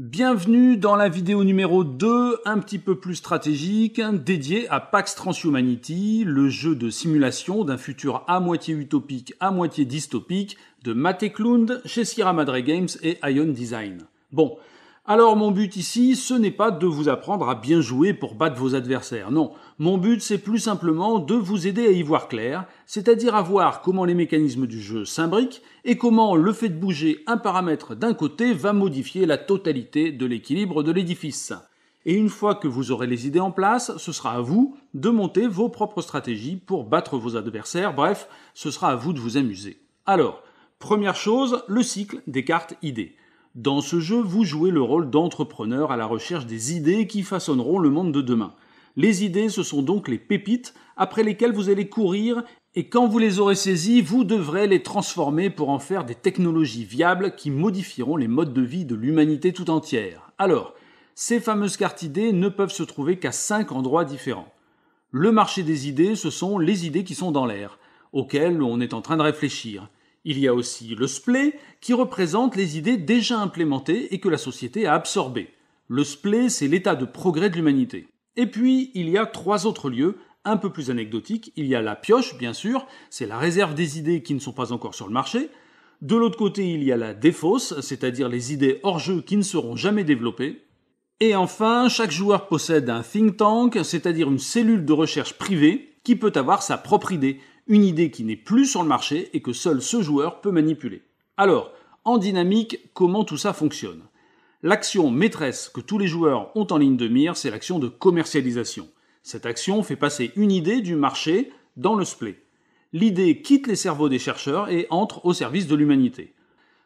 Bienvenue dans la vidéo numéro 2, un petit peu plus stratégique, dédiée à Pax Transhumanity, le jeu de simulation d'un futur à moitié utopique, à moitié dystopique, de Matt Eklund chez Sierra Madre Games et Ion Design. Bon, alors mon but ici, ce n'est pas de vous apprendre à bien jouer pour battre vos adversaires, non. Mon but, c'est plus simplement de vous aider à y voir clair, c'est-à-dire à voir comment les mécanismes du jeu s'imbriquent et comment le fait de bouger un paramètre d'un côté va modifier la totalité de l'équilibre de l'édifice. Et une fois que vous aurez les idées en place, ce sera à vous de monter vos propres stratégies pour battre vos adversaires, bref, ce sera à vous de vous amuser. Alors, première chose, le cycle des cartes idées. Dans ce jeu, vous jouez le rôle d'entrepreneur à la recherche des idées qui façonneront le monde de demain. Les idées, ce sont donc les pépites après lesquelles vous allez courir et quand vous les aurez saisies, vous devrez les transformer pour en faire des technologies viables qui modifieront les modes de vie de l'humanité tout entière. Alors, ces fameuses cartes idées ne peuvent se trouver qu'à cinq endroits différents. Le marché des idées, ce sont les idées qui sont dans l'air, auxquelles on est en train de réfléchir. Il y a aussi le splay, qui représente les idées déjà implémentées et que la société a absorbées. Le splay, c'est l'état de progrès de l'humanité. Et puis, il y a trois autres lieux, un peu plus anecdotiques. Il y a la pioche, bien sûr, c'est la réserve des idées qui ne sont pas encore sur le marché. De l'autre côté, il y a la défausse, c'est-à-dire les idées hors jeu qui ne seront jamais développées. Et enfin, chaque joueur possède un think tank, c'est-à-dire une cellule de recherche privée qui peut avoir sa propre idée, une idée qui n'est plus sur le marché et que seul ce joueur peut manipuler. Alors, en dynamique, comment tout ça fonctionne L'action maîtresse que tous les joueurs ont en ligne de mire, c'est l'action de commercialisation. Cette action fait passer une idée du marché dans le splay. L'idée quitte les cerveaux des chercheurs et entre au service de l'humanité.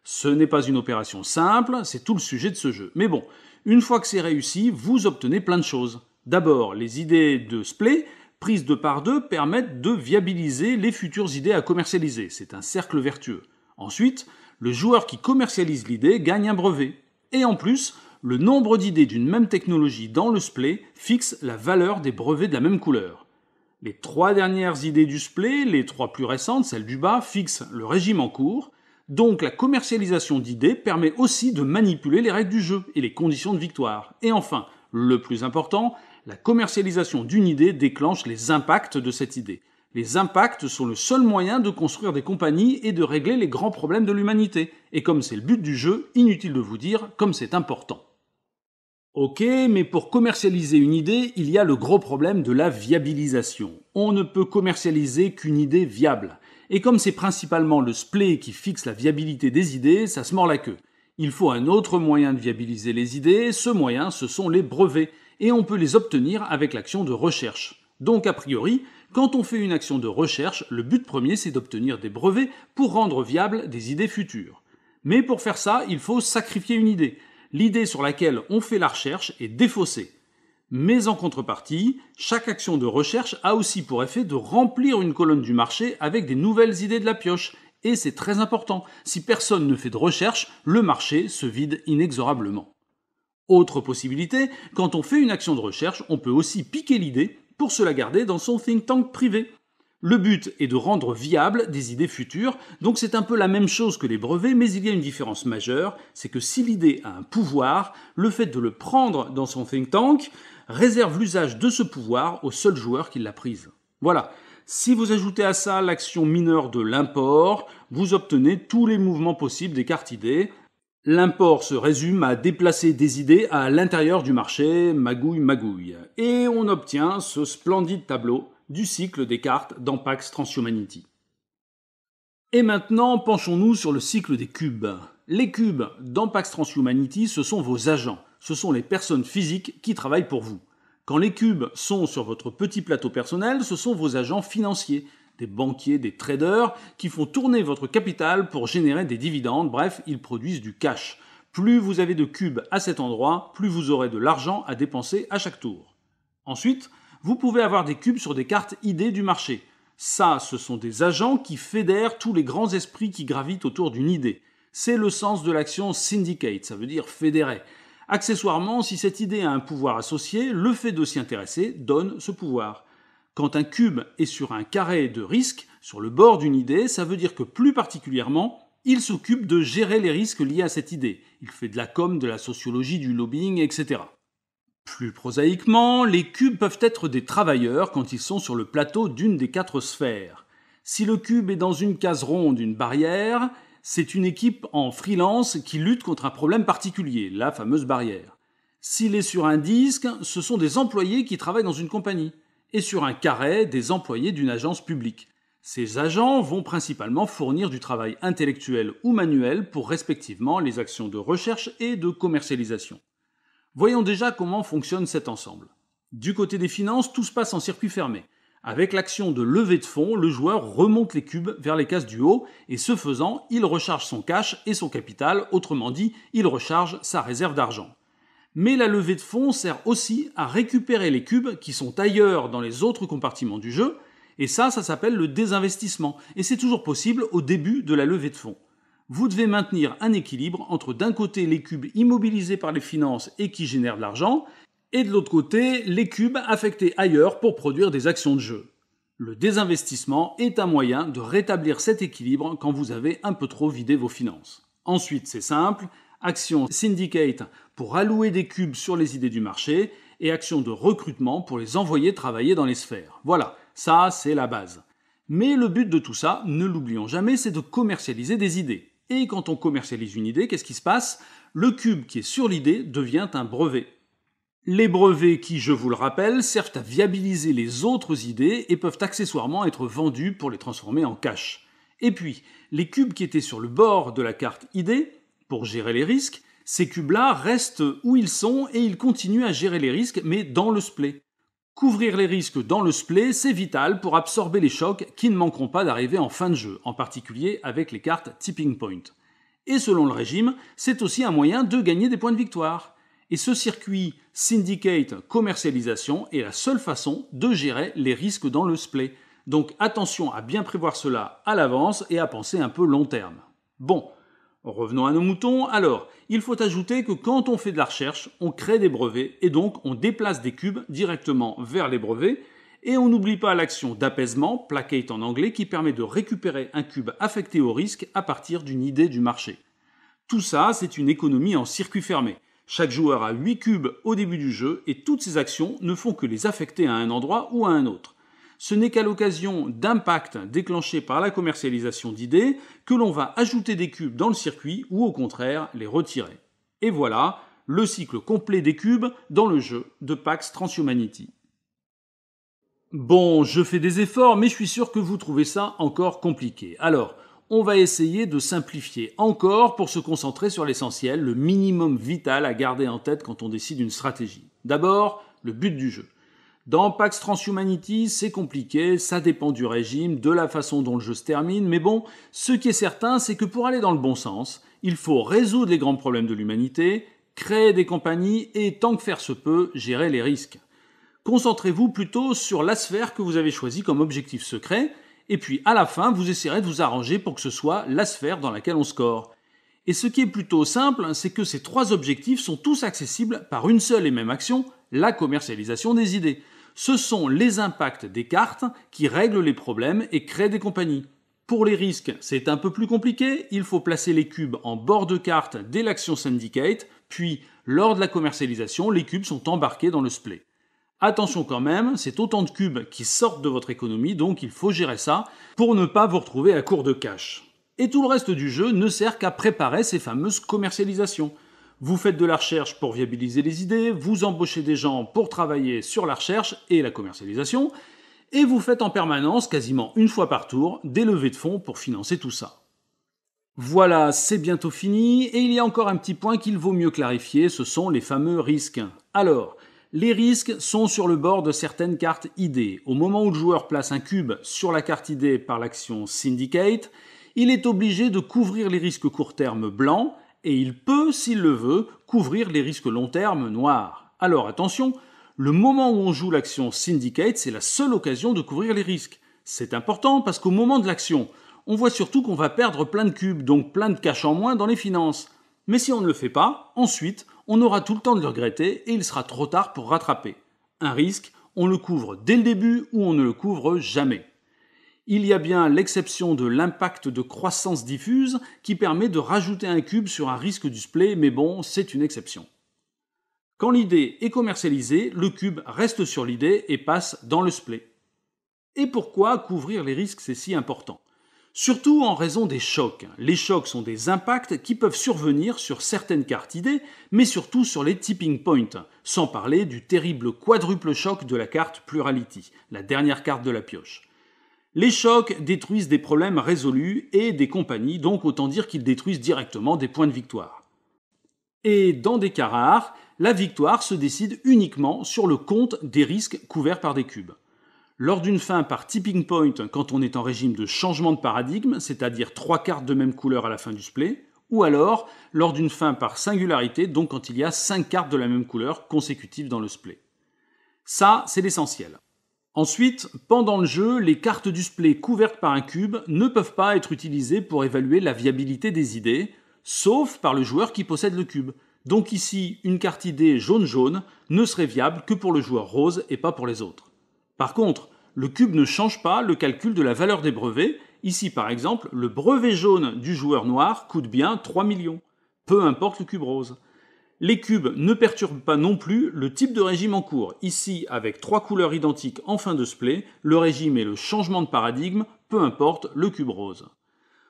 Ce n'est pas une opération simple, c'est tout le sujet de ce jeu. Mais bon, une fois que c'est réussi, vous obtenez plein de choses. D'abord, les idées de splay prises de par deux permettent de viabiliser les futures idées à commercialiser. C'est un cercle vertueux. Ensuite, le joueur qui commercialise l'idée gagne un brevet. Et en plus, le nombre d'idées d'une même technologie dans le splay fixe la valeur des brevets de la même couleur. Les trois dernières idées du splay, les trois plus récentes, celles du bas, fixent le régime en cours. Donc la commercialisation d'idées permet aussi de manipuler les règles du jeu et les conditions de victoire. Et enfin, le plus important, la commercialisation d'une idée déclenche les impacts de cette idée. Les impacts sont le seul moyen de construire des compagnies et de régler les grands problèmes de l'humanité. Et comme c'est le but du jeu, inutile de vous dire comme c'est important. Ok, mais pour commercialiser une idée, il y a le gros problème de la viabilisation. On ne peut commercialiser qu'une idée viable. Et comme c'est principalement le splay qui fixe la viabilité des idées, ça se mord la queue. Il faut un autre moyen de viabiliser les idées, ce moyen ce sont les brevets et on peut les obtenir avec l'action de recherche. Donc a priori, quand on fait une action de recherche, le but premier c'est d'obtenir des brevets pour rendre viables des idées futures. Mais pour faire ça, il faut sacrifier une idée. L'idée sur laquelle on fait la recherche est défaussée. Mais en contrepartie, chaque action de recherche a aussi pour effet de remplir une colonne du marché avec des nouvelles idées de la pioche. Et c'est très important. Si personne ne fait de recherche, le marché se vide inexorablement. Autre possibilité, quand on fait une action de recherche, on peut aussi piquer l'idée pour se la garder dans son think tank privé. Le but est de rendre viable des idées futures, donc c'est un peu la même chose que les brevets, mais il y a une différence majeure, c'est que si l'idée a un pouvoir, le fait de le prendre dans son think tank réserve l'usage de ce pouvoir au seul joueur qui l'a prise. Voilà. Si vous ajoutez à ça l'action mineure de l'import, vous obtenez tous les mouvements possibles des cartes idées, L'import se résume à déplacer des idées à l'intérieur du marché, magouille, magouille. Et on obtient ce splendide tableau du cycle des cartes d'Empax Transhumanity. Et maintenant, penchons-nous sur le cycle des cubes. Les cubes d'Empax Transhumanity, ce sont vos agents, ce sont les personnes physiques qui travaillent pour vous. Quand les cubes sont sur votre petit plateau personnel, ce sont vos agents financiers, des banquiers, des traders, qui font tourner votre capital pour générer des dividendes, bref, ils produisent du cash. Plus vous avez de cubes à cet endroit, plus vous aurez de l'argent à dépenser à chaque tour. Ensuite, vous pouvez avoir des cubes sur des cartes idées du marché. Ça, ce sont des agents qui fédèrent tous les grands esprits qui gravitent autour d'une idée. C'est le sens de l'action syndicate, ça veut dire fédérer. Accessoirement, si cette idée a un pouvoir associé, le fait de s'y intéresser donne ce pouvoir. Quand un cube est sur un carré de risque, sur le bord d'une idée, ça veut dire que plus particulièrement, il s'occupe de gérer les risques liés à cette idée. Il fait de la com, de la sociologie, du lobbying, etc. Plus prosaïquement, les cubes peuvent être des travailleurs quand ils sont sur le plateau d'une des quatre sphères. Si le cube est dans une case ronde, une barrière, c'est une équipe en freelance qui lutte contre un problème particulier, la fameuse barrière. S'il est sur un disque, ce sont des employés qui travaillent dans une compagnie et sur un carré des employés d'une agence publique. Ces agents vont principalement fournir du travail intellectuel ou manuel pour respectivement les actions de recherche et de commercialisation. Voyons déjà comment fonctionne cet ensemble. Du côté des finances, tout se passe en circuit fermé. Avec l'action de levée de fonds, le joueur remonte les cubes vers les cases du haut et ce faisant, il recharge son cash et son capital, autrement dit, il recharge sa réserve d'argent mais la levée de fonds sert aussi à récupérer les cubes qui sont ailleurs dans les autres compartiments du jeu, et ça, ça s'appelle le désinvestissement, et c'est toujours possible au début de la levée de fonds. Vous devez maintenir un équilibre entre d'un côté les cubes immobilisés par les finances et qui génèrent de l'argent, et de l'autre côté les cubes affectés ailleurs pour produire des actions de jeu. Le désinvestissement est un moyen de rétablir cet équilibre quand vous avez un peu trop vidé vos finances. Ensuite, c'est simple, action syndicate pour allouer des cubes sur les idées du marché, et action de recrutement pour les envoyer travailler dans les sphères. Voilà, ça c'est la base. Mais le but de tout ça, ne l'oublions jamais, c'est de commercialiser des idées. Et quand on commercialise une idée, qu'est-ce qui se passe Le cube qui est sur l'idée devient un brevet. Les brevets qui, je vous le rappelle, servent à viabiliser les autres idées et peuvent accessoirement être vendus pour les transformer en cash. Et puis, les cubes qui étaient sur le bord de la carte idée pour gérer les risques, ces cubes-là restent où ils sont et ils continuent à gérer les risques, mais dans le splay. Couvrir les risques dans le splay, c'est vital pour absorber les chocs qui ne manqueront pas d'arriver en fin de jeu, en particulier avec les cartes Tipping Point. Et selon le régime, c'est aussi un moyen de gagner des points de victoire. Et ce circuit syndicate commercialisation est la seule façon de gérer les risques dans le splay. Donc attention à bien prévoir cela à l'avance et à penser un peu long terme. Bon, Revenons à nos moutons. Alors, il faut ajouter que quand on fait de la recherche, on crée des brevets et donc on déplace des cubes directement vers les brevets. Et on n'oublie pas l'action d'apaisement, placate en anglais, qui permet de récupérer un cube affecté au risque à partir d'une idée du marché. Tout ça, c'est une économie en circuit fermé. Chaque joueur a 8 cubes au début du jeu et toutes ces actions ne font que les affecter à un endroit ou à un autre ce n'est qu'à l'occasion d'impacts déclenchés par la commercialisation d'idées que l'on va ajouter des cubes dans le circuit ou au contraire les retirer. Et voilà le cycle complet des cubes dans le jeu de Pax Transhumanity. Bon, je fais des efforts, mais je suis sûr que vous trouvez ça encore compliqué. Alors, on va essayer de simplifier encore pour se concentrer sur l'essentiel, le minimum vital à garder en tête quand on décide une stratégie. D'abord, le but du jeu. Dans Pax Transhumanity, c'est compliqué, ça dépend du régime, de la façon dont le jeu se termine, mais bon, ce qui est certain, c'est que pour aller dans le bon sens, il faut résoudre les grands problèmes de l'humanité, créer des compagnies et, tant que faire se peut, gérer les risques. Concentrez-vous plutôt sur la sphère que vous avez choisie comme objectif secret, et puis à la fin, vous essaierez de vous arranger pour que ce soit la sphère dans laquelle on score. Et ce qui est plutôt simple, c'est que ces trois objectifs sont tous accessibles par une seule et même action, la commercialisation des idées ce sont les impacts des cartes qui règlent les problèmes et créent des compagnies. Pour les risques, c'est un peu plus compliqué, il faut placer les cubes en bord de carte dès l'action syndicate, puis lors de la commercialisation, les cubes sont embarqués dans le splay. Attention quand même, c'est autant de cubes qui sortent de votre économie, donc il faut gérer ça pour ne pas vous retrouver à court de cash. Et tout le reste du jeu ne sert qu'à préparer ces fameuses commercialisations. Vous faites de la recherche pour viabiliser les idées, vous embauchez des gens pour travailler sur la recherche et la commercialisation, et vous faites en permanence, quasiment une fois par tour, des levées de fonds pour financer tout ça. Voilà, c'est bientôt fini, et il y a encore un petit point qu'il vaut mieux clarifier, ce sont les fameux risques. Alors, les risques sont sur le bord de certaines cartes idées. Au moment où le joueur place un cube sur la carte idée par l'action Syndicate, il est obligé de couvrir les risques court terme blancs, et il peut, s'il le veut, couvrir les risques long terme noirs. Alors attention, le moment où on joue l'action syndicate, c'est la seule occasion de couvrir les risques. C'est important parce qu'au moment de l'action, on voit surtout qu'on va perdre plein de cubes, donc plein de cash en moins dans les finances. Mais si on ne le fait pas, ensuite, on aura tout le temps de le regretter et il sera trop tard pour rattraper. Un risque, on le couvre dès le début ou on ne le couvre jamais il y a bien l'exception de l'impact de croissance diffuse qui permet de rajouter un cube sur un risque du splay, mais bon, c'est une exception. Quand l'idée est commercialisée, le cube reste sur l'idée et passe dans le splay. Et pourquoi couvrir les risques c'est si important Surtout en raison des chocs. Les chocs sont des impacts qui peuvent survenir sur certaines cartes idées, mais surtout sur les tipping points, sans parler du terrible quadruple choc de la carte Plurality, la dernière carte de la pioche. Les chocs détruisent des problèmes résolus et des compagnies, donc autant dire qu'ils détruisent directement des points de victoire. Et dans des cas rares, la victoire se décide uniquement sur le compte des risques couverts par des cubes. Lors d'une fin par tipping point, quand on est en régime de changement de paradigme, c'est-à-dire trois cartes de même couleur à la fin du splay, ou alors lors d'une fin par singularité, donc quand il y a cinq cartes de la même couleur consécutives dans le splay. Ça, c'est l'essentiel. Ensuite, pendant le jeu, les cartes du splay couvertes par un cube ne peuvent pas être utilisées pour évaluer la viabilité des idées, sauf par le joueur qui possède le cube. Donc ici, une carte idée jaune-jaune ne serait viable que pour le joueur rose et pas pour les autres. Par contre, le cube ne change pas le calcul de la valeur des brevets. Ici, par exemple, le brevet jaune du joueur noir coûte bien 3 millions, peu importe le cube rose. Les cubes ne perturbent pas non plus le type de régime en cours. Ici, avec trois couleurs identiques en fin de splay, le régime et le changement de paradigme, peu importe le cube rose.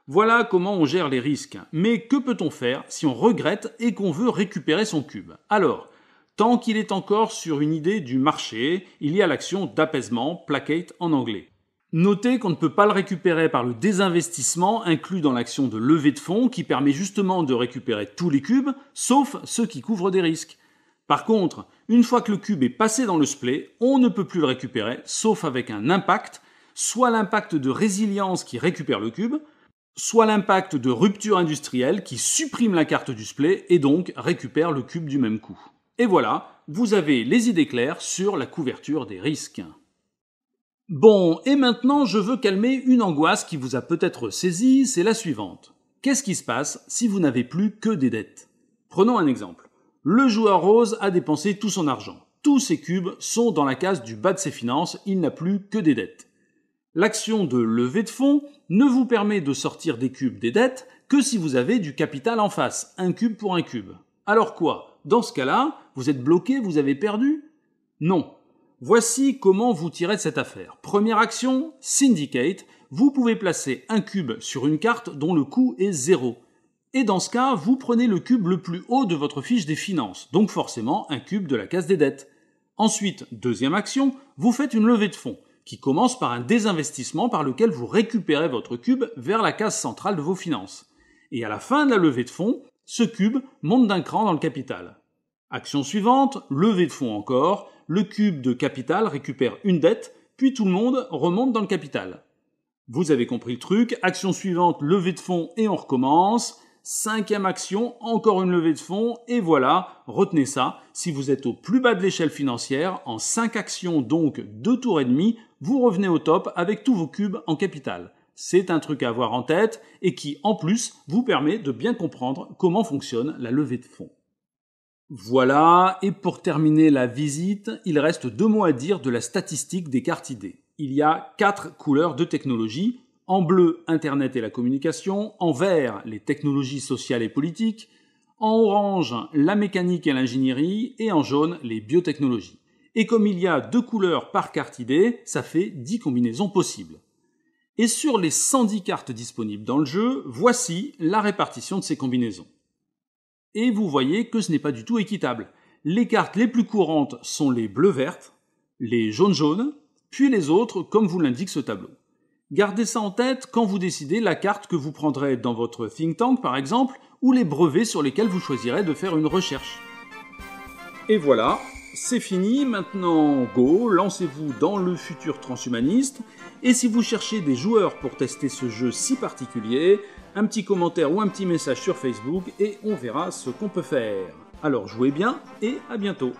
Voilà comment on gère les risques. Mais que peut-on faire si on regrette et qu'on veut récupérer son cube Alors, tant qu'il est encore sur une idée du marché, il y a l'action d'apaisement, placate en anglais. Notez qu'on ne peut pas le récupérer par le désinvestissement inclus dans l'action de levée de fonds qui permet justement de récupérer tous les cubes, sauf ceux qui couvrent des risques. Par contre, une fois que le cube est passé dans le splay, on ne peut plus le récupérer, sauf avec un impact, soit l'impact de résilience qui récupère le cube, soit l'impact de rupture industrielle qui supprime la carte du splay et donc récupère le cube du même coup. Et voilà, vous avez les idées claires sur la couverture des risques. Bon, et maintenant je veux calmer une angoisse qui vous a peut-être saisi, c'est la suivante. Qu'est-ce qui se passe si vous n'avez plus que des dettes Prenons un exemple. Le joueur rose a dépensé tout son argent. Tous ses cubes sont dans la case du bas de ses finances, il n'a plus que des dettes. L'action de levée de fonds ne vous permet de sortir des cubes des dettes que si vous avez du capital en face, un cube pour un cube. Alors quoi Dans ce cas-là, vous êtes bloqué, vous avez perdu Non, Voici comment vous tirez de cette affaire. Première action, syndicate. Vous pouvez placer un cube sur une carte dont le coût est zéro. Et dans ce cas, vous prenez le cube le plus haut de votre fiche des finances, donc forcément un cube de la case des dettes. Ensuite, deuxième action, vous faites une levée de fonds, qui commence par un désinvestissement par lequel vous récupérez votre cube vers la case centrale de vos finances. Et à la fin de la levée de fonds, ce cube monte d'un cran dans le capital. Action suivante, levée de fonds encore, le cube de capital récupère une dette, puis tout le monde remonte dans le capital. Vous avez compris le truc, action suivante, levée de fonds et on recommence. Cinquième action, encore une levée de fonds, et voilà, retenez ça, si vous êtes au plus bas de l'échelle financière, en cinq actions donc deux tours et demi, vous revenez au top avec tous vos cubes en capital. C'est un truc à avoir en tête et qui en plus vous permet de bien comprendre comment fonctionne la levée de fonds. Voilà, et pour terminer la visite, il reste deux mots à dire de la statistique des cartes idées. Il y a quatre couleurs de technologie. En bleu, Internet et la communication. En vert, les technologies sociales et politiques. En orange, la mécanique et l'ingénierie. Et en jaune, les biotechnologies. Et comme il y a deux couleurs par carte idée, ça fait dix combinaisons possibles. Et sur les 110 cartes disponibles dans le jeu, voici la répartition de ces combinaisons et vous voyez que ce n'est pas du tout équitable. Les cartes les plus courantes sont les bleu-vertes, les jaunes-jaunes, puis les autres comme vous l'indique ce tableau. Gardez ça en tête quand vous décidez la carte que vous prendrez dans votre think tank par exemple, ou les brevets sur lesquels vous choisirez de faire une recherche. Et voilà, c'est fini, maintenant go, lancez-vous dans le futur transhumaniste, et si vous cherchez des joueurs pour tester ce jeu si particulier, un petit commentaire ou un petit message sur Facebook et on verra ce qu'on peut faire. Alors jouez bien et à bientôt